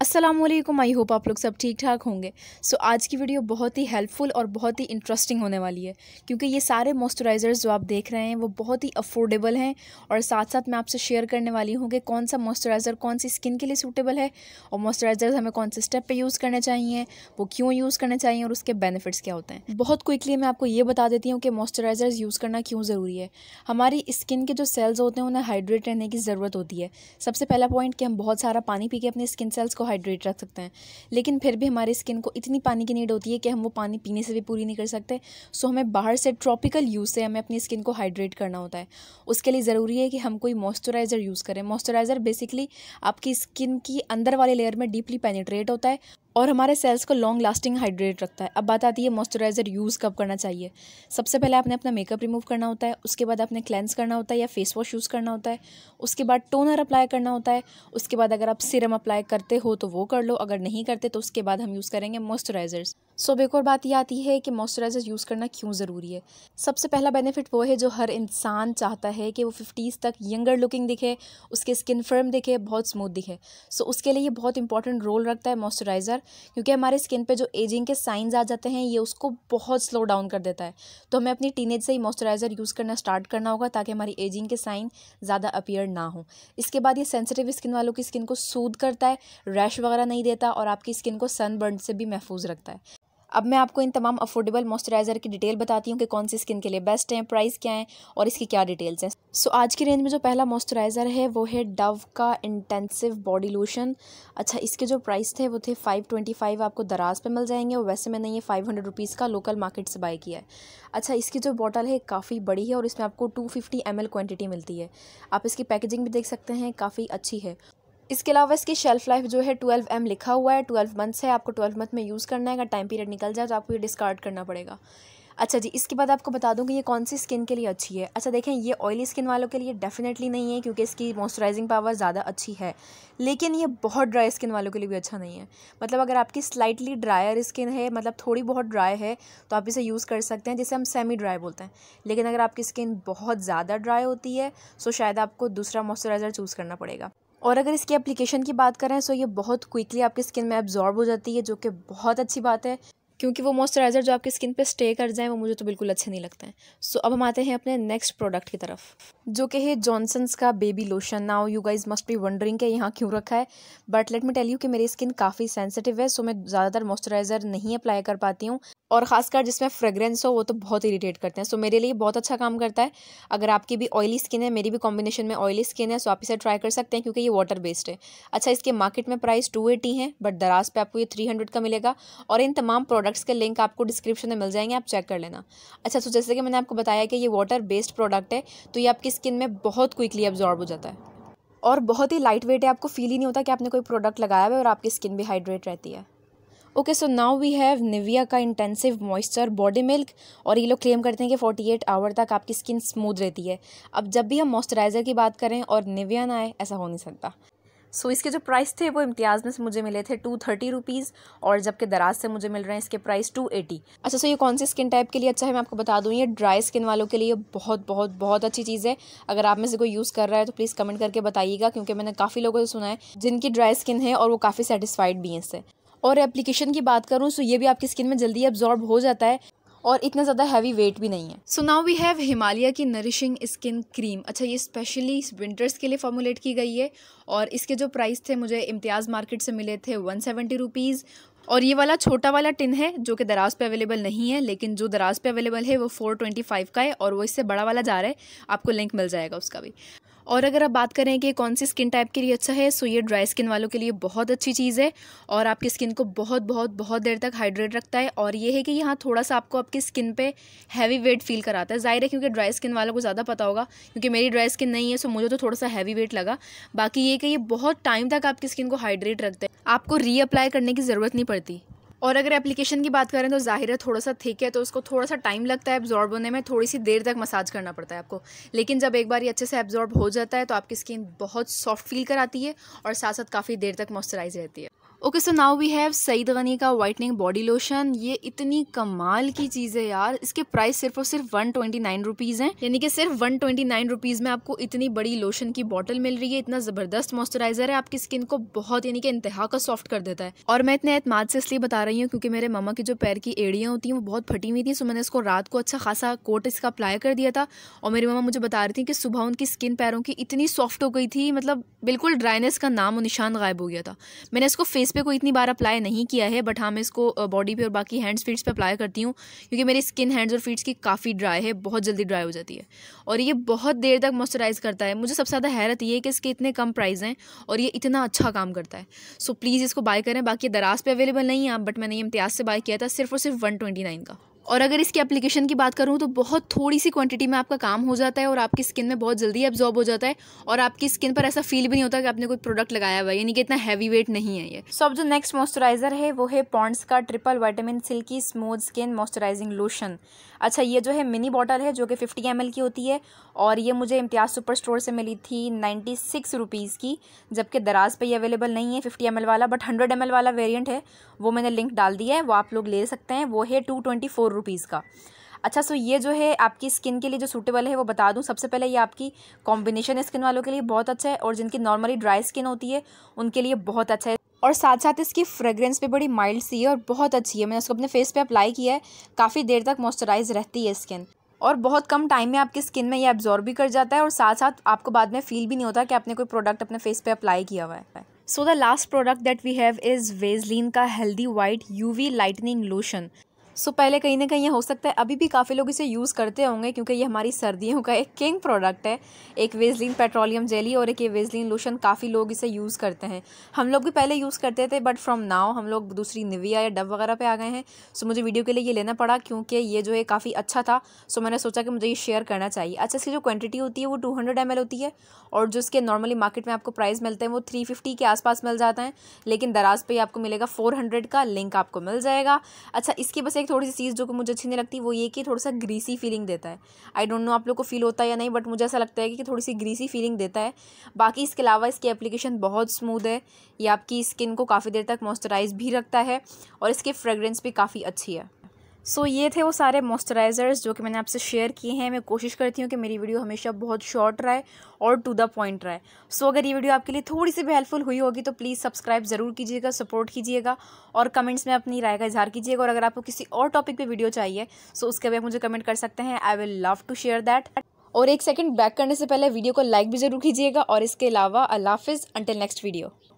Aslam I hope आप लोग सब ठीक ठाक होंगे सो so, आज की वीडियो बहुत ही हेल्पफुल और बहुत ही इंटरेस्टिंग होने वाली है क्योंकि ये सारे मॉइस्चराइज़र्स जो आप देख रहे हैं वो बहुत ही अफोर्डेबल हैं और साथ साथ मैं आपसे शेयर करने वाली हूँ कि कौन सा मॉइस्चराइज़र कौन सी स्किन के लिए सूटेबल है और मॉइस्चराइज़र हमें कौन से स्टेप पर यूज़ करने चाहिए वो क्यों यूज़ करने चाहिए और उसके बेनिफिट्स क्या होते हैं बहुत क्विकली मैं आपको ये बता देती हूँ कि मॉइस्चराइज़र यूज़ करना क्यों ज़रूरी है हमारी स्किन के जो सेल्स होते हैं उन्हें हाइड्रेट रहने की ज़रूरत होती है सबसे पहला पॉइंट कि हम बहुत सारा पानी पी के अपनी स्किन सेल्स को हाइड्रेट रख सकते हैं लेकिन फिर भी हमारी स्किन को इतनी पानी की नीड होती है कि हम वो पानी पीने से भी पूरी नहीं कर सकते सो हमें बाहर से ट्रॉपिकल यूज़ से हमें अपनी स्किन को हाइड्रेट करना होता है उसके लिए ज़रूरी है कि हम कोई मॉइस्चराइज़र यूज़ करें मॉइस्चराइज़र बेसिकली आपकी स्किन की अंदर वाले लेयर में डीपली पेनीट्रेट होता है और हमारे सेल्स को लॉन्ग लास्टिंग हाइड्रेट रखता है अब बात आती है मॉइस्चराइज़र यूज़ कब करना चाहिए सबसे पहले आपने अपना मेकअप रिमूव करना होता है उसके बाद आपने क्लेंस करना होता है या फेस वॉश यूज़ करना होता है उसके बाद टोनर अप्लाई करना होता है उसके बाद अगर आप सिरम अप्लाई करते हो तो वो कर लो अगर नहीं करते तो उसके बाद हम यूज़ करेंगे मॉइस्चराइज़र्स सो अब एक और बात यह आती है कि मॉइस्चराइज़र यूज़ करना क्यों ज़रूरी है सबसे पहला बेनिफिट वो है जो हर इंसान चाहता है कि वो फिफ्टीज़ तक यंगर लुकिंग दिखे उसके स्किन फर्म दिखे बहुत स्मूथ दिखे सो उसके लिए ये बहुत इंपॉर्टेंट रोल रखता है मॉइस्चराइज़र क्योंकि हमारे स्किन पे जो एजिंग के साइंस आ जाते हैं ये उसको बहुत स्लो डाउन कर देता है तो हमें अपनी टीनेज से ही मॉइस्चराइज़र यूज़ करना स्टार्ट करना होगा ताकि हमारी एजिंग के साइन ज़्यादा अपियर ना हो इसके बाद ये सेंसिटिव स्किन वालों की स्किन को सूद करता है रैश वगैरह नहीं देता और आपकी स्किन को सनबर्न से भी महफूज रखता है अब मैं आपको इन तमाम अफोर्डेबल मॉइस्चराइज़र की डिटेल बताती हूँ कि कौन सी स्किन के लिए बेस्ट हैं प्राइस क्या है और इसकी क्या डिटेल्स हैं सो so, आज की रेंज में जो पहला मॉइस्चराइज़र है वो है डव का इंटेंसिव बॉडी लोशन अच्छा इसके जो प्राइस थे वो थे फ़ाइव ट्वेंटी फाइव आपको दराज पर मिल जाएंगे और वैसे मैंने ये फ़ाइव हंड्रेड रुपीज़ का लोकल मार्केट से बाई किया है अच्छा इसकी जो बॉटल है काफ़ी बड़ी है और इसमें आपको टू फिफ्टी एम एल मिलती है आप इसकी पैकेजिंग भी देख सकते हैं काफ़ी अच्छी है इसके अलावा इसकी शेल्फ लाइफ जो है ट्वेल्व एम लिखा हुआ है ट्वेल्व मंथ्स है आपको ट्वेल्व मंथ में यूज़ करना है अगर टाइम पीरियड निकल जाए तो आपको ये डिस्कार्ड करना पड़ेगा अच्छा जी इसके बाद आपको बता दूं कि ये कौन सी स्किन के लिए अच्छी है अच्छा देखें ये ऑयली स्किन वालों के लिए डेफिनेटली नहीं है क्योंकि इसकी मॉइस्चराइजिंग पावर ज़्यादा अच्छी है लेकिन ये बहुत ड्राई स्किन वालों के लिए भी अच्छा नहीं है मतलब अगर आपकी स्लाइटली ड्रायर स्किन है मतलब थोड़ी बहुत ड्राई है तो आप इसे यूज़ कर सकते हैं जिसे हम सेमी ड्राई बोलते हैं लेकिन अगर आपकी स्किन बहुत ज़्यादा ड्राई होती है तो शायद आपको दूसरा मॉइस्चराइज़र चूज़ करना पड़ेगा और अगर इसकी एप्लीकेशन की बात करें तो ये बहुत क्विकली आपकी स्किन में एब्ज़ॉर्ब हो जाती है जो कि बहुत अच्छी बात है क्योंकि वो मॉइस्चराइज़र जो आपकी स्किन पे स्टे कर जाए वो मुझे तो बिल्कुल अच्छे नहीं लगते हैं सो so, अब हम आते हैं अपने नेक्स्ट प्रोडक्ट की तरफ जो कि है जॉनसन्स का baby lotion now you guys must be wondering के यहाँ क्यों रखा है but let me tell you कि मेरी स्किन काफ़ी सेंसिटिव है सो so मैं ज़्यादातर मॉइस्चराइज़र नहीं अप्लाई कर पाती हूँ और ख़ासकर जिसमें फ्रेगरेंस हो वो तो बहुत इरीटेट करते हैं सो so, मेरे लिए बहुत अच्छा काम करता है अगर आपकी भी ऑयली स्किन है मेरी भी कॉम्बिनेशन में ऑयली स्किन है सो आप इसे ट्राई कर सकते हैं क्योंकि ये वाटर बेस्ड है अच्छा इसके मार्केट में प्राइस टू एटी है बट दराज पर आपको ये थ्री हंड्रेड का मिलेगा और इन तमाम प्रोडक्ट प्रोडक्ट्स के लिंक आपको डिस्क्रिप्शन में मिल जाएंगे आप चेक कर लेना अच्छा तो जैसे कि मैंने आपको बताया कि ये वाटर बेस्ड प्रोडक्ट है तो ये आपकी स्किन में बहुत क्विकली एब्जॉर्ब हो जाता है और बहुत ही लाइट वेट है आपको फील ही नहीं होता कि आपने कोई प्रोडक्ट लगाया हुआ है और आपकी स्किन भी हाइड्रेट रहती है okay so now we have Nivea का इंटेंसिव मॉइस्चर बॉडी मिल्क और ये लोग क्लेम करते हैं कि 48 आवर तक आपकी स्किन स्मूथ रहती है अब जब भी हम मॉइस्चराइज़र की बात करें और निविया ना आए ऐसा हो नहीं सकता सो so, इसके जो प्राइस थे वो इम्तियाज़ में से मुझे मिले थे टू थर्टी रुपीज़ और जबकि दराज से मुझे मिल रहे हैं इसके प्राइस टू एटी अच्छा सो so ये कौन सी स्किन टाइप के लिए अच्छा है मैं आपको बता दूँ ये ड्राई स्किन वालों के लिए बहुत बहुत बहुत अच्छी चीज़ है अगर आप में से कोई यूज़ कर रहा है तो प्लीज़ कमेंट करके बताइएगा क्योंकि मैंने काफ़ी लोगों से सुना है जिनकी ड्राई स्किन है और वो काफ़ी सेटिस्फाइड भी हैं इससे और एप्लीकेशन की बात करूँ सो ये भी आपकी स्किन में जल्दी एब्जॉर्ब हो जाता है और इतना ज़्यादा हैवी वेट भी नहीं है so now we have Himalaya की नरिशिंग स्किन क्रीम अच्छा ये स्पेशली विंटर्स के लिए फॉर्मुलेट की गई है और इसके जो प्राइस थे मुझे इम्तियाज़ मार्केट से मिले थे वन सेवेंटी रुपीज़ और ये वाला छोटा वाला टिन है जो कि दराज पे अवेलेबल नहीं है लेकिन जो दराज पे अवेलेबल है वो 425 का है और वो इससे बड़ा वाला जा रहा है आपको लिंक मिल जाएगा उसका भी और अगर आप बात करें कि कौन सी स्किन टाइप के लिए अच्छा है सो ये ड्राई स्किन वालों के लिए बहुत अच्छी चीज़ है और आपकी स्किन को बहुत बहुत बहुत देर तक हाइड्रेट रखता है और ये है कि यहाँ थोड़ा सा आपको आपकी स्किन पे हैवी वेट फील कराता है जाहिर है क्योंकि ड्राई स्किन वालों को ज़्यादा पता होगा क्योंकि मेरी ड्राई स्किन नहीं है सो मुझे तो थोड़ा सा हैवी वेट लगा बाकी ये कि ये बहुत टाइम तक आपकी स्किन को हाइड्रेट रखता है आपको रीअप्लाई करने की ज़रूरत नहीं पड़ती और अगर एप्लीकेशन की बात करें तो ज़ाहिर है थोड़ा सा थिक है तो उसको थोड़ा सा टाइम लगता है एब्जॉर्ब होने में थोड़ी सी देर तक मसाज करना पड़ता है आपको लेकिन जब एक बार ये अच्छे से एब्जॉर्ब हो जाता है तो आपकी स्किन बहुत सॉफ्ट फील कराती है और साथ साथ काफ़ी देर तक मॉइस्चराइज रहती है okay so now we have Saeed Ghani का वाइटनिंग बॉडी लोशन ये इतनी कमाल की चीज़ है यार इसके प्राइस सिर्फ और सिर्फ वन ट्वेंटी नाइन रुपीज़ हैं यानी कि सिर्फ वन ट्वेंटी नाइन रुपीज़ में आपको इतनी बड़ी लोशन की बॉटल मिल रही है इतना ज़बरदस्त मॉइस्चराइजर है आपकी स्किन को बहुत यानी कि इंतहा का सॉफ्ट कर देता है और मैं इतने एतमाद से इसलिए बता रही हूँ क्योंकि मेरे मामा की जो पैर की एड़ियाँ होती हैं वो बहुत फटी हुई थी सो मैंने इसको रात को अच्छा खासा कोट इसका अप्लाई कर दिया था और मेरी मामा मुझे बता रही थी कि सुबह उनकी स्किन पैरों की इतनी सॉफ्ट हो गई थी मतलब बिल्कुल ड्राइनेस का नाम और निशान गायब हो गया था मैंने इसको फेस फेस पे कोई इतनी बार अप्लाई नहीं किया है बट हाँ मैं इसको बॉडी पे और बाकी हैंड्स फीट्स पे अप्लाई करती हूँ क्योंकि मेरी स्किन हैंड्स और फीट्स की काफ़ी ड्राई है बहुत जल्दी ड्राई हो जाती है और ये बहुत देर तक मॉइस्चराइज़ करता है मुझे सबसे ज़्यादा हैरत ये है कि इसके इतने कम प्राइस हैं और ये इतना अच्छा काम करता है सो प्लीज़ इसको बाय करें बाकी दराज पर अवेलेबल नहीं है आप बट मैंने ये इम्तियाज़ से बाय किया था सिर्फ और सिर्फ वन का और अगर इसकी एप्लीकेशन की बात करूँ तो बहुत थोड़ी सी क्वांटिटी में आपका काम हो जाता है और आपकी स्किन में बहुत जल्दी एब्जॉर्ब हो जाता है और आपकी स्किन पर ऐसा फील भी नहीं होता कि आपने कोई प्रोडक्ट लगाया हुआ है यानी कि इतना हैवी वेट नहीं है ये सो अब जो नेक्स्ट मॉइस्चराइजर है वो है पॉन्ड्स का triple vitamin silky smooth skin moisturising lotion अच्छा ये जो है मिनी बॉटल है जो कि फिफ्टी एम की होती है और ये मुझे इम्तियाज सुपर स्टोर से मिली थी नाइन्टी सिक्स रुपीज़ की जबकि दराज पर ये अवेलेबल नहीं है फिफ्टी एम वाला बट हंड्रेड एम वाला वेरियंट है वो मैंने लिंक डाल दिया है वो आप लोग ले सकते हैं वो है टू ट्वेंटी फोर रुपीज़ का अच्छा सो ये जो है आपकी स्किन के लिए जो सूटेबल है वो बता दूँ सबसे पहले ये आपकी कॉम्बिनेशन स्किन वालों के लिए बहुत अच्छा है और जिनकी नॉर्मली ड्राई स्किन होती है उनके लिए बहुत अच्छा है और साथ साथ इसकी फ्रेग्रेंस भी बड़ी माइल्ड सी है और बहुत अच्छी है मैंने उसको अपने फेस पर अप्लाई किया है काफ़ी देर तक मॉइस्चराइज रहती है स्किन और बहुत कम टाइम में आपकी स्किन में ये एब्जॉर्ब भी कर जाता है और साथ साथ आपको बाद में फील भी नहीं होता कि आपने कोई प्रोडक्ट अपने फेस पे अप्लाई किया हुआ है so the last product that we have is Vaseline का healthy white UV lightening lotion so पहले कहीं ना कहीं हो सकता है अभी भी काफ़ी लोग इसे यूज़ करते होंगे क्योंकि ये हमारी सर्दियों का एक किंग प्रोडक्ट है एक वेजलिन पेट्रोलियम जेली और एक ये वेजलिन लोशन काफ़ी लोग इसे यूज़ करते हैं हम लोग भी पहले यूज़ करते थे बट फ्रॉम नाव हम लोग दूसरी निविया या डब वगैरह पर आ गए हैं सो मुझे वीडियो के लिए ये लेना पड़ा क्योंकि ये जो है काफ़ी अच्छा था सो मैंने सोचा कि मुझे ये शेयर करना चाहिए अच्छा इसकी जो क्वान्टिटी होती है वो टू हंड्रेड होती है और जो इसके नॉर्मली मार्केट में आपको प्राइस मिलते हैं वो थ्री फिफ्टी के आसपास मिल जाते हैं लेकिन दराज पर ही आपको मिलेगा फोर हंड्रेड का लिंक आपको मिल जाएगा अच्छा इसकी बस एक एक थोड़ी सी चीज़ जो कि मुझे अच्छी नहीं लगती वो ये कि थोड़ा सा ग्रीसी फीलिंग देता है आई डोंट नो आप लोग को फील होता है या नहीं बट मुझे ऐसा लगता है कि थोड़ी सी ग्रीसी फीलिंग देता है बाकी इसके अलावा इसकी एप्लीकेशन बहुत स्मूथ है ये आपकी स्किन को काफ़ी देर तक मॉइस्चराइज भी रखता है और इसकी फ्रेगरेंस भी काफ़ी अच्छी है सो so, ये थे वो सारे मॉइस्चराइज़र्स जो कि मैंने आपसे शेयर किए हैं मैं कोशिश करती हूँ कि मेरी वीडियो हमेशा बहुत शॉर्ट रहे और टू द पॉइंट रहे सो so, अगर ये वीडियो आपके लिए थोड़ी सी भी हेल्पफुल हुई होगी तो प्लीज़ सब्सक्राइब ज़रूर कीजिएगा सपोर्ट कीजिएगा और कमेंट्स में अपनी राय का इजहार कीजिएगा और अगर आपको किसी और टॉपिक पर वीडियो चाहिए सो so उसके भी आप मुझे कमेंट कर सकते हैं I will love to share that और एक सेकेंड बैक करने से पहले वीडियो को लाइक भी ज़रूर कीजिएगा और इसके अलावा अलाफिज़ अंटिल नेक्स्ट वीडियो